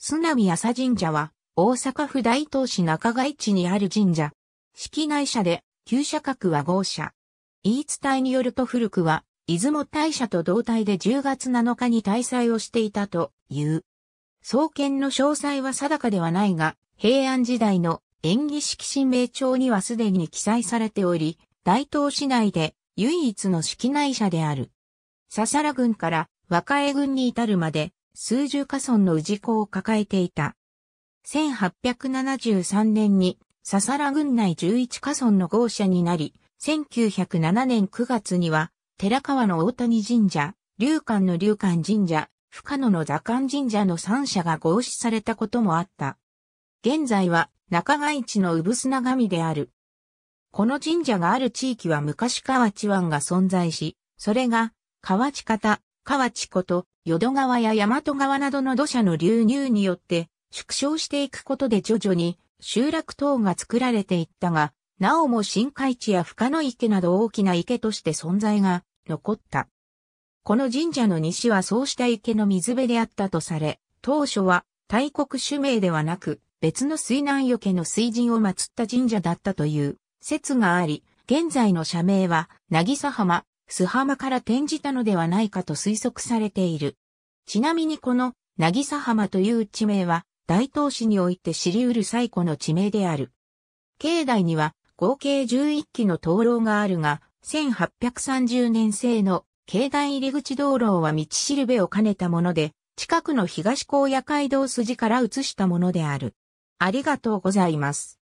津波朝神社は、大阪府大東市中外地にある神社。式内社で、旧社格は豪社。言い伝えによると古くは、出雲大社と同体で10月7日に大祭をしていたという。創建の詳細は定かではないが、平安時代の演技式神明帳にはすでに記載されており、大東市内で唯一の式内社である。笹原郡から和歌江郡に至るまで数十家村の氏子を抱えていた。1873年に、笹良郡内11家村の豪社になり、1907年9月には、寺川の大谷神社、龍館の龍館神社、深野の座館神社の三社が合祀されたこともあった。現在は中外市の産砂神である。この神社がある地域は昔河内湾が存在し、それが河内方、河内こと淀川や大和川などの土砂の流入によって縮小していくことで徐々に集落等が作られていったが、なおも深海地や深野池など大きな池として存在が残った。この神社の西はそうした池の水辺であったとされ、当初は大国主名ではなく別の水難余けの水神を祀った神社だったという説があり、現在の社名は、渚浜、須浜から転じたのではないかと推測されている。ちなみにこの、渚浜という地名は、大東市において知り得る最古の地名である。境内には合計11基の灯籠があるが、1830年製の境内入り口道路は道しるべを兼ねたもので、近くの東高野街道筋から移したものである。ありがとうございます。